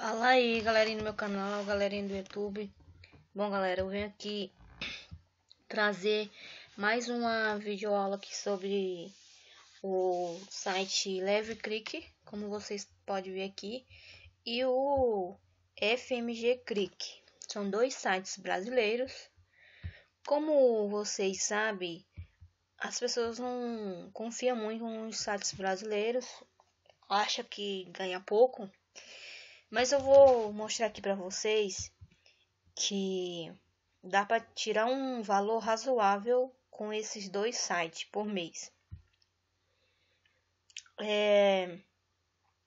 Fala aí, galerinha do meu canal, galerinha do YouTube. Bom, galera, eu venho aqui trazer mais uma videoaula aqui sobre o site Leve Click, como vocês podem ver aqui, e o FMG Click. São dois sites brasileiros. Como vocês sabem, as pessoas não confiam muito nos sites brasileiros, acha que ganha pouco mas eu vou mostrar aqui para vocês que dá para tirar um valor razoável com esses dois sites por mês. É,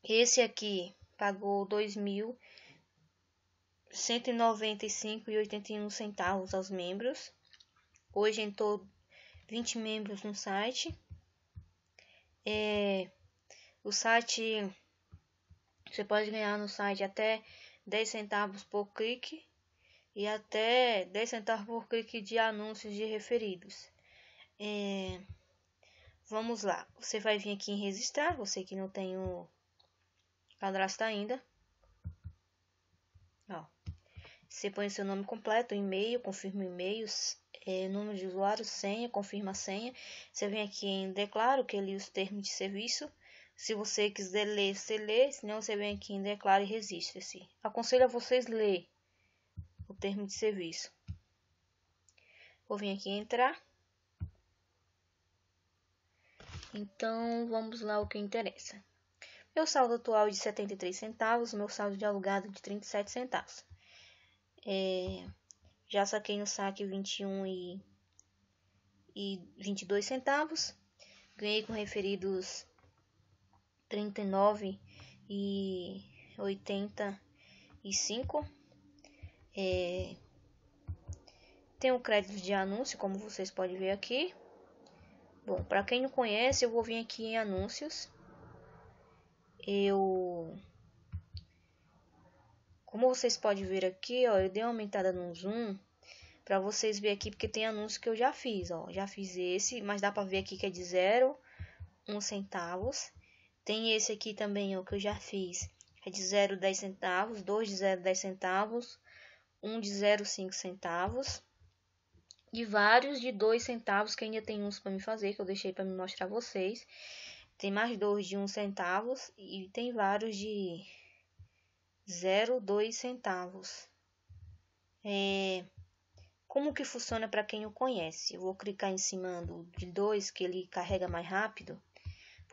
esse aqui pagou 2.195,81 centavos aos membros. Hoje entrou 20 membros no site. É, o site você pode ganhar no site até 10 centavos por clique e até 10 centavos por clique de anúncios de referidos. É, vamos lá, você vai vir aqui em registrar, você que não tem o cadastro ainda. Ó, você põe seu nome completo, e-mail, confirma e-mails, é, número de usuário, senha, confirma a senha. Você vem aqui em declaro que ele os termos de serviço se você quiser ler, você lê, se não, você vem aqui em Declara e resiste se assim. Aconselho a vocês ler o termo de serviço. Vou vir aqui entrar. Então, vamos lá o que interessa. Meu saldo atual é de 73 centavos, meu saldo de alugado é de 37 centavos. É, já saquei no saque 21 e, e 22 centavos. Ganhei com referidos 39 e 85. É, tem o um crédito de anúncio, como vocês podem ver aqui. Bom, para quem não conhece, eu vou vir aqui em anúncios. Eu Como vocês podem ver aqui, ó, eu dei uma aumentada no zoom para vocês ver aqui porque tem anúncio que eu já fiz, ó. Já fiz esse, mas dá para ver aqui que é de zero uns centavos. Tem esse aqui também, ó, que eu já fiz. É de 0,10 centavos, dois de 0,10 centavos, um de 0,5 centavos. E vários de 2 centavos, que ainda tem uns para me fazer, que eu deixei para me mostrar a vocês. Tem mais dois de 1 um centavos e tem vários de 0,2 centavos. É, como que funciona para quem o conhece? Eu vou clicar em cima do de 2, que ele carrega mais rápido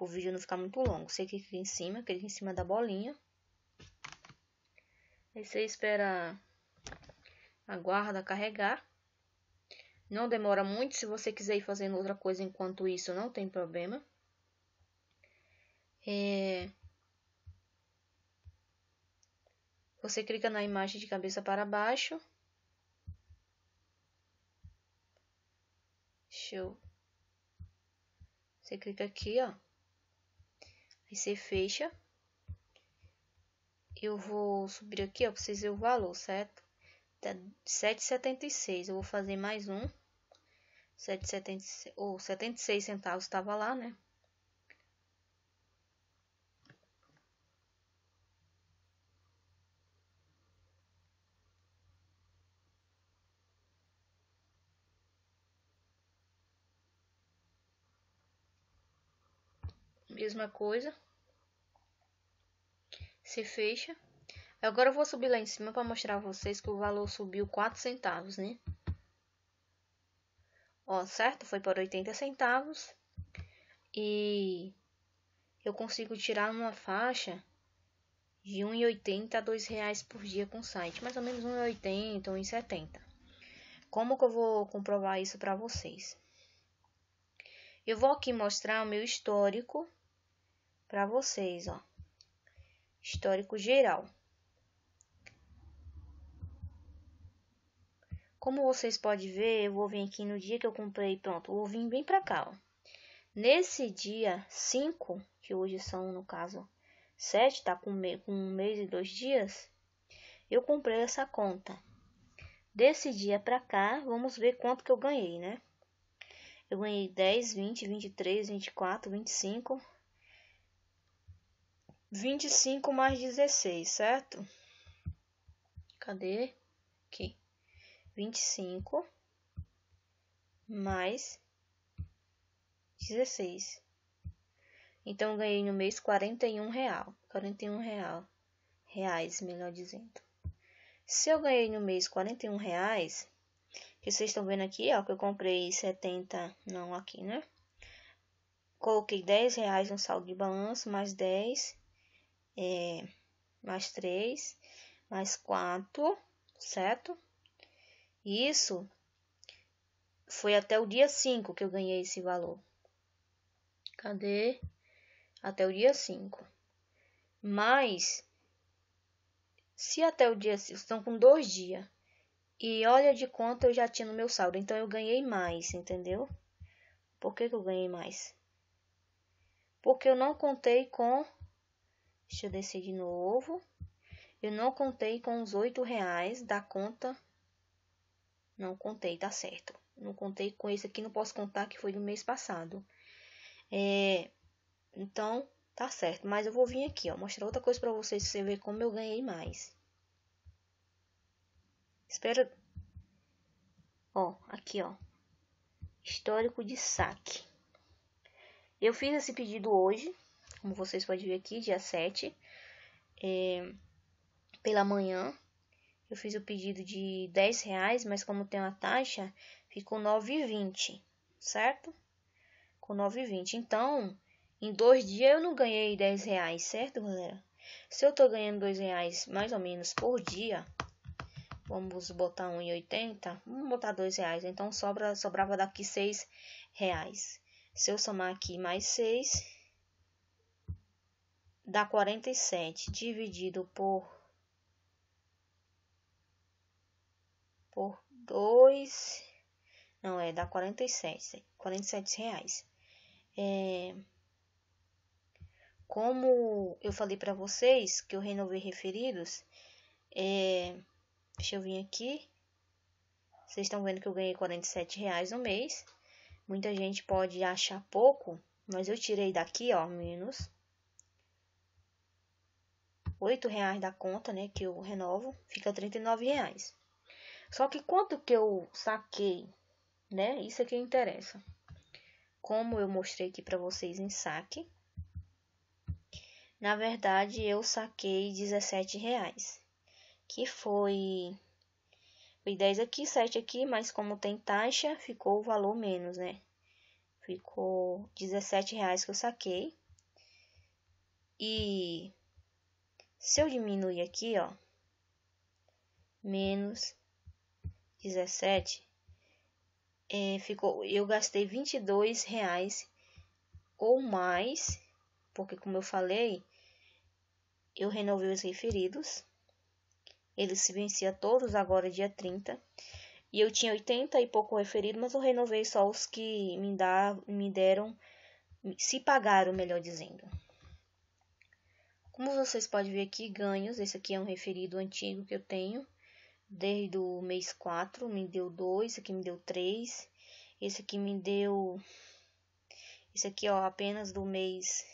o vídeo não ficar muito longo. Você clica em cima, clica em cima da bolinha. Aí você espera, aguarda carregar. Não demora muito, se você quiser ir fazendo outra coisa enquanto isso, não tem problema. É... Você clica na imagem de cabeça para baixo. Deixa eu... Você clica aqui, ó. Você fecha. Eu vou subir aqui, ó, pra vocês verem o valor, certo? Tá 7,76. Eu vou fazer mais um. 7,76 ou 76 centavos estava lá, né? mesma coisa. se fecha. Agora eu vou subir lá em cima para mostrar a vocês que o valor subiu 4 centavos, né? Ó, certo? Foi para 80 centavos. E eu consigo tirar uma faixa de 1,80 a 2 reais por dia com o site. Mais ou menos 1,80, 1,70. Como que eu vou comprovar isso para vocês? Eu vou aqui mostrar o meu histórico para vocês, ó. Histórico geral. Como vocês podem ver, eu vou vir aqui no dia que eu comprei, pronto, vou vir bem para cá, ó. Nesse dia 5, que hoje são, no caso, 7, tá com, me com um mês e dois dias, eu comprei essa conta. Desse dia para cá, vamos ver quanto que eu ganhei, né? Eu ganhei 10, 20, 23, 24, 25, 25 mais 16, certo? Cadê? Aqui. 25 mais 16. Então, ganhei no mês 41 real. 41 real. Reais, melhor dizendo. Se eu ganhei no mês 41 reais, que vocês estão vendo aqui, ó, que eu comprei 70, não aqui, né? Coloquei 10 reais no saldo de balanço, mais 10 é, mais 3, mais 4, certo? Isso foi até o dia 5 que eu ganhei esse valor. Cadê? Até o dia 5. Mas, se até o dia 5, estão com dois dias. E olha de quanto eu já tinha no meu saldo. Então, eu ganhei mais, entendeu? Por que, que eu ganhei mais? Porque eu não contei com Deixa eu descer de novo. Eu não contei com os oito reais da conta. Não contei, tá certo. Não contei com esse aqui, não posso contar que foi do mês passado. É, então, tá certo. Mas eu vou vir aqui, ó, mostrar outra coisa pra vocês, pra você ver como eu ganhei mais. Espera. Ó, aqui, ó. Histórico de saque. Eu fiz esse pedido hoje, como vocês podem ver aqui, dia 7, é, pela manhã. Eu fiz o pedido de 10 reais, mas como tem uma taxa, ficou 9,20, certo? Com 9,20. Então, em dois dias eu não ganhei 10 reais, certo, galera? Se eu tô ganhando 2 reais mais ou menos por dia, vamos botar 1,80, vamos botar 2 reais, então sobra, sobrava daqui 6 reais. Se eu somar aqui mais 6, dá 47 dividido por por 2 não é dá 47 47 né, reais é, como eu falei para vocês que eu renovei referidos é, deixa eu vir aqui vocês estão vendo que eu ganhei 47 reais no mês muita gente pode achar pouco mas eu tirei daqui ó menos R$ reais da conta, né, que eu renovo, fica R$ reais. Só que quanto que eu saquei, né? Isso é que interessa. Como eu mostrei aqui para vocês em saque, na verdade eu saquei 17 reais, que foi foi 10 aqui, 7 aqui, mas como tem taxa, ficou o valor menos, né? Ficou 17 reais que eu saquei. E se eu diminuir aqui, ó, menos 17, é, ficou, eu gastei 22 reais ou mais, porque como eu falei, eu renovei os referidos. Eles se venciam todos agora dia 30. E eu tinha 80 e pouco referido, mas eu renovei só os que me, dá, me deram, se pagaram, melhor dizendo. Como vocês podem ver aqui, ganhos, esse aqui é um referido antigo que eu tenho, desde o mês 4, me deu 2, esse aqui me deu 3, esse aqui me deu, esse aqui ó, apenas do mês,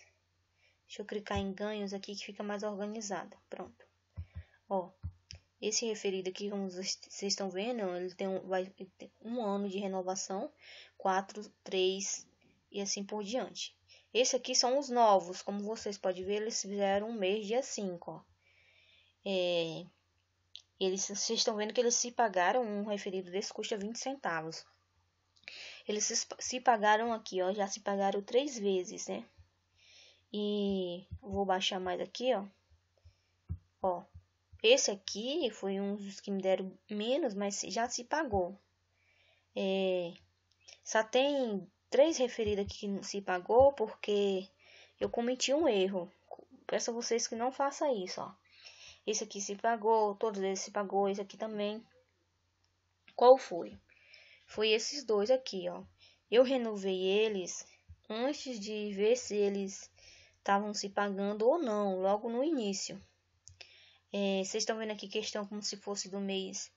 deixa eu clicar em ganhos aqui que fica mais organizada, pronto. Ó, esse referido aqui, como vocês estão vendo, ele tem um, vai, ele tem um ano de renovação, 4, 3 e assim por diante. Esse aqui são os novos, como vocês podem ver, eles fizeram um mês dia 5, ó. É, eles, vocês estão vendo que eles se pagaram um referido desse custa 20 centavos. Eles se, se pagaram aqui, ó, já se pagaram três vezes, né? E vou baixar mais aqui, ó. Ó, esse aqui foi um dos que me deram menos, mas já se pagou. É, só tem três referida que se pagou porque eu cometi um erro. Peço a vocês que não façam isso, ó. Esse aqui se pagou, todos eles se pagou, esse aqui também. Qual foi? Foi esses dois aqui, ó. Eu renovei eles antes de ver se eles estavam se pagando ou não, logo no início. É, vocês estão vendo aqui questão como se fosse do mês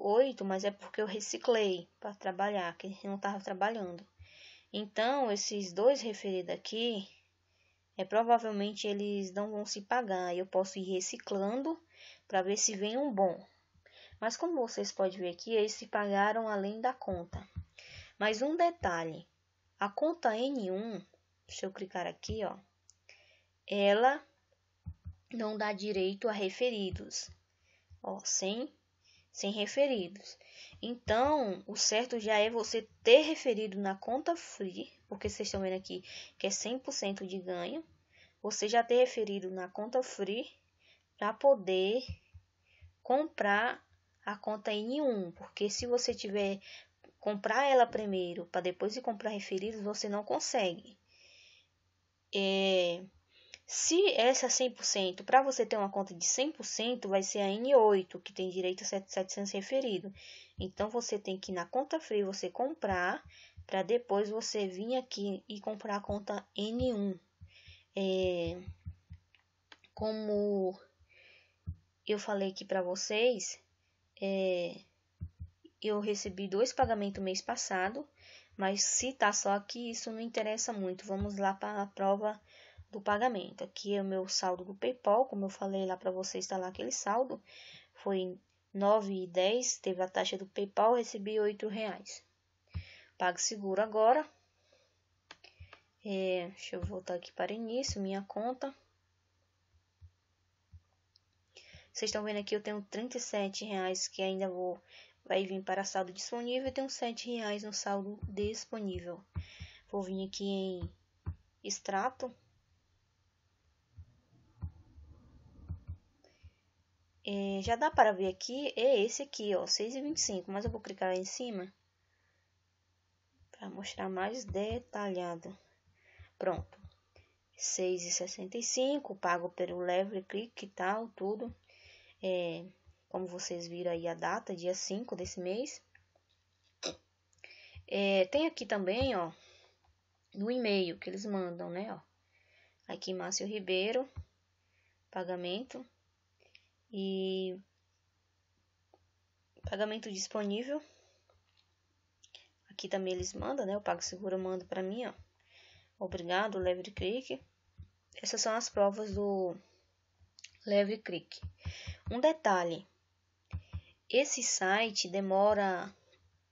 oito, mas é porque eu reciclei para trabalhar, que não estava trabalhando. Então, esses dois referidos aqui, é provavelmente eles não vão se pagar. Eu posso ir reciclando para ver se vem um bom. Mas como vocês podem ver aqui, eles se pagaram além da conta. Mas um detalhe, a conta N1, deixa eu clicar aqui, ó, ela não dá direito a referidos. Ó, sem sem referidos. Então, o certo já é você ter referido na conta free, porque vocês estão vendo aqui que é 100% de ganho. Você já ter referido na conta free para poder comprar a conta N1, porque se você tiver comprar ela primeiro para depois de comprar referidos, você não consegue. É, se essa é 100%, para você ter uma conta de 100%, vai ser a N8, que tem direito a 700 referido. Então, você tem que ir na conta free você comprar, para depois você vir aqui e comprar a conta N1. É, como eu falei aqui para vocês, é, eu recebi dois pagamentos mês passado, mas se tá só aqui, isso não interessa muito. Vamos lá para a prova do pagamento. Aqui é o meu saldo do PayPal, como eu falei lá para vocês, está lá aquele saldo. Foi 9,10, teve a taxa do PayPal, recebi R$ reais. seguro agora. É, deixa eu voltar aqui para início, minha conta. Vocês estão vendo aqui, eu tenho R$ reais que ainda vou vai vir para saldo disponível, eu tenho R$ reais no saldo disponível. Vou vir aqui em extrato É, já dá para ver aqui, é esse aqui, ó, 6,25, mas eu vou clicar lá em cima para mostrar mais detalhado. Pronto. 6,65, pago pelo level clique e tal, tudo. É, como vocês viram aí a data, dia 5 desse mês. É, tem aqui também, ó, no e-mail que eles mandam, né, ó. Aqui, Márcio Ribeiro, pagamento, e pagamento disponível. Aqui também eles mandam, né? O PagSeguro manda para mim, ó. Obrigado, Leve Clique. Essas são as provas do Leve Clique. Um detalhe: esse site demora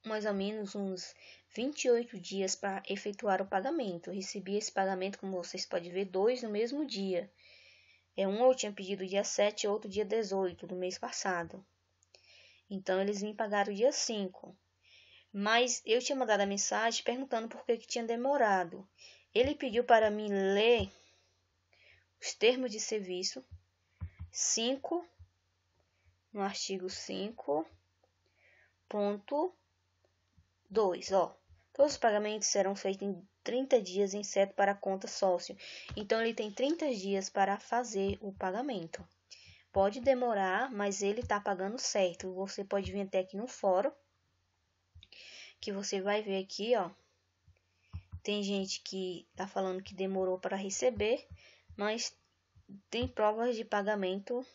mais ou menos uns 28 dias para efetuar o pagamento. recebi esse pagamento, como vocês podem ver, dois no mesmo dia. É, um eu tinha pedido dia 7 e outro dia 18 do mês passado. Então eles me pagaram dia 5. Mas eu tinha mandado a mensagem perguntando por que, que tinha demorado. Ele pediu para mim ler os termos de serviço 5 no artigo 5.2. ponto ó. Todos os pagamentos serão feitos em 30 dias em sete para a conta sócio. Então ele tem 30 dias para fazer o pagamento. Pode demorar, mas ele está pagando certo. Você pode vir até aqui no fórum, que você vai ver aqui, ó. Tem gente que está falando que demorou para receber, mas tem provas de pagamento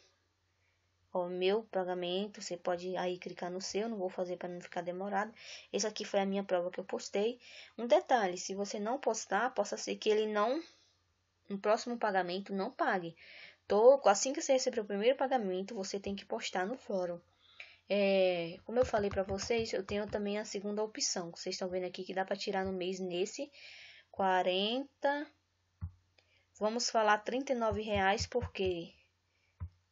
o meu pagamento. Você pode aí clicar no seu, não vou fazer para não ficar demorado. Essa aqui foi a minha prova que eu postei. Um detalhe, se você não postar, possa ser que ele não no próximo pagamento não pague. Tô, assim que você receber o primeiro pagamento, você tem que postar no fórum. É, como eu falei para vocês, eu tenho também a segunda opção. Vocês estão vendo aqui que dá para tirar no mês nesse 40 Vamos falar R$ porque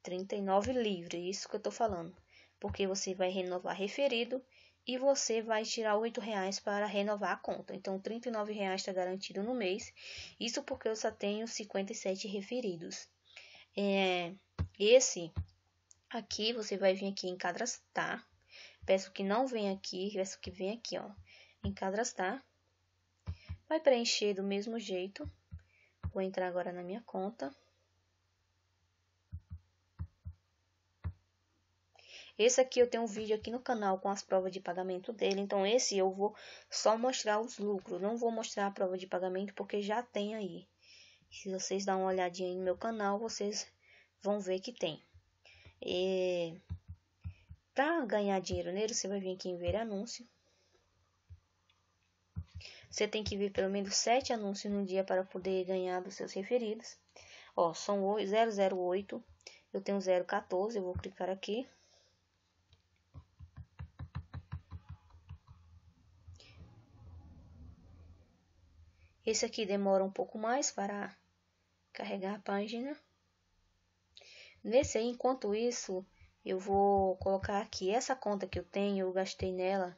39 livros, é isso que eu estou falando. Porque você vai renovar referido e você vai tirar R$ reais para renovar a conta. Então, R$ reais está garantido no mês. Isso porque eu só tenho 57 referidos. É, esse aqui, você vai vir aqui em cadastrar. Peço que não venha aqui, peço que venha aqui, ó, em cadastrar. Vai preencher do mesmo jeito. Vou entrar agora na minha conta. Esse aqui eu tenho um vídeo aqui no canal com as provas de pagamento dele, então esse eu vou só mostrar os lucros, não vou mostrar a prova de pagamento porque já tem aí. Se vocês dão uma olhadinha aí no meu canal, vocês vão ver que tem. E... Para ganhar dinheiro nele, você vai vir aqui em ver anúncio. Você tem que ver pelo menos 7 anúncios no dia para poder ganhar dos seus referidos. Ó, são 008, eu tenho 014, eu vou clicar aqui. esse aqui demora um pouco mais para carregar a página. Nesse aí, enquanto isso, eu vou colocar aqui essa conta que eu tenho, eu gastei nela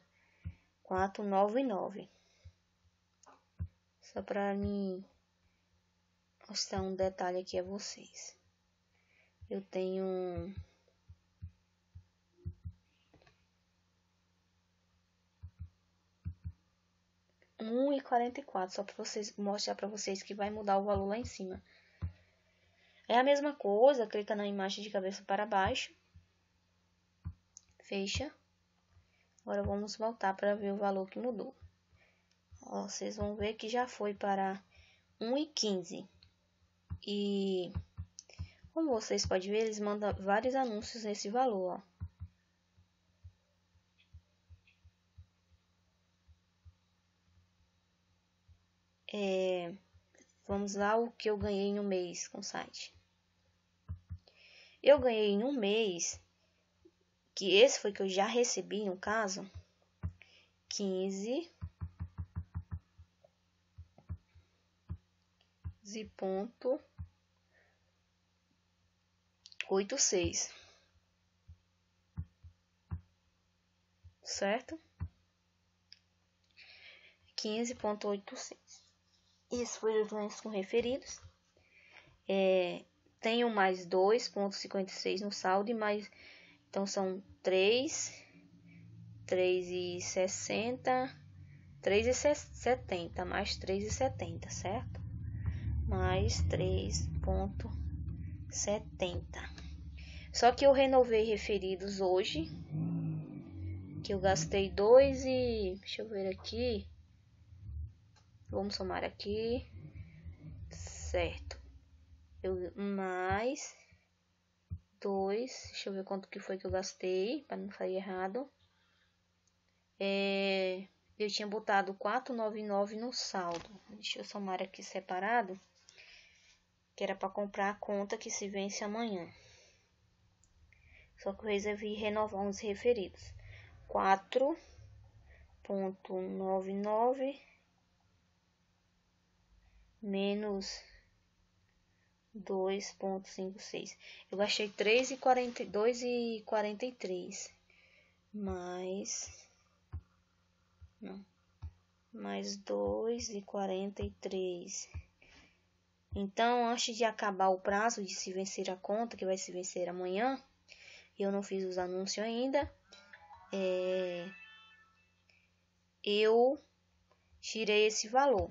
499. Só para mim mostrar um detalhe aqui a vocês. Eu tenho 1,44, só para vocês mostrar para vocês que vai mudar o valor lá em cima. É a mesma coisa, clica na imagem de cabeça para baixo. Fecha. Agora vamos voltar para ver o valor que mudou. Ó, vocês vão ver que já foi para 1,15. E como vocês podem ver, eles mandam vários anúncios nesse valor, ó. É, vamos lá, o que eu ganhei em um mês com o site. Eu ganhei em um mês, que esse foi que eu já recebi no caso, 15 ponto certo 15.86 isso foi os lances com referidos. É, tenho mais 2,56 no saldo mais. Então são 3, 3,60, 3,70, mais 3,70, certo? Mais 3,70. Só que eu renovei referidos hoje, que eu gastei 2 e. Deixa eu ver aqui. Vamos somar aqui. Certo. Eu, mais dois Deixa eu ver quanto que foi que eu gastei, para não sair errado. É, eu tinha botado 499 no saldo. Deixa eu somar aqui separado, que era para comprar a conta que se vence amanhã. Só que eu resolvi renovar uns referidos. 4.99 menos 2.56. Eu gastei 3 e 42 e Mais não. Mais 2.43. e Então, antes de acabar o prazo de se vencer a conta, que vai se vencer amanhã, eu não fiz os anúncios ainda. É, eu tirei esse valor.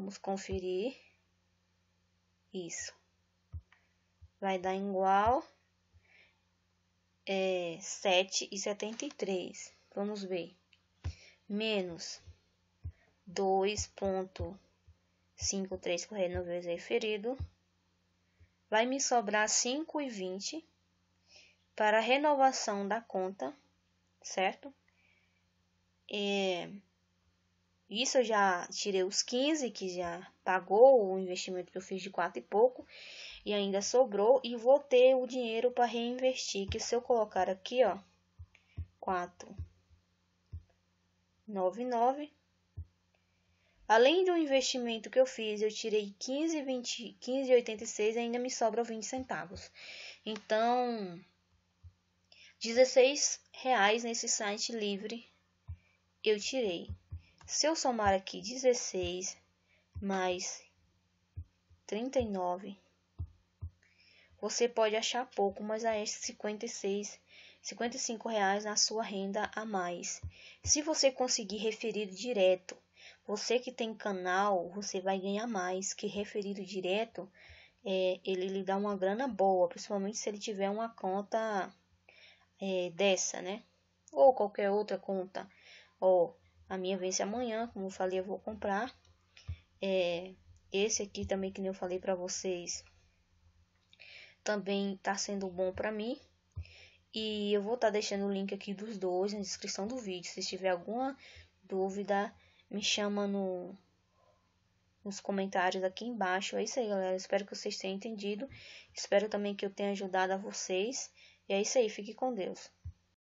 Vamos conferir. Isso. Vai dar igual é, 73. Vamos ver. Menos 2,53 correndo no vezes referido. Vai me sobrar 5,20 para renovação da conta, certo? É, isso eu já tirei os 15 que já pagou o investimento que eu fiz de 4 e pouco e ainda sobrou e vou ter o dinheiro para reinvestir, que se eu colocar aqui, ó, 4 99 Além do investimento que eu fiz, eu tirei 15, 20, 15,86 e ainda me sobra 20 centavos. Então, 16 reais nesse site livre eu tirei. Se eu somar aqui 16 mais 39, você pode achar pouco, mas há esses 56, 55 reais na sua renda a mais. Se você conseguir referido direto, você que tem canal, você vai ganhar mais que referido direto. É, ele lhe dá uma grana boa, principalmente se ele tiver uma conta é, dessa, né? Ou qualquer outra conta. Ó, a minha vence amanhã, como eu falei, eu vou comprar. É, esse aqui também, que eu falei para vocês, também tá sendo bom para mim. E eu vou estar tá deixando o link aqui dos dois na descrição do vídeo. Se tiver alguma dúvida, me chama no, nos comentários aqui embaixo. É isso aí, galera. Espero que vocês tenham entendido. Espero também que eu tenha ajudado a vocês. E é isso aí. Fique com Deus.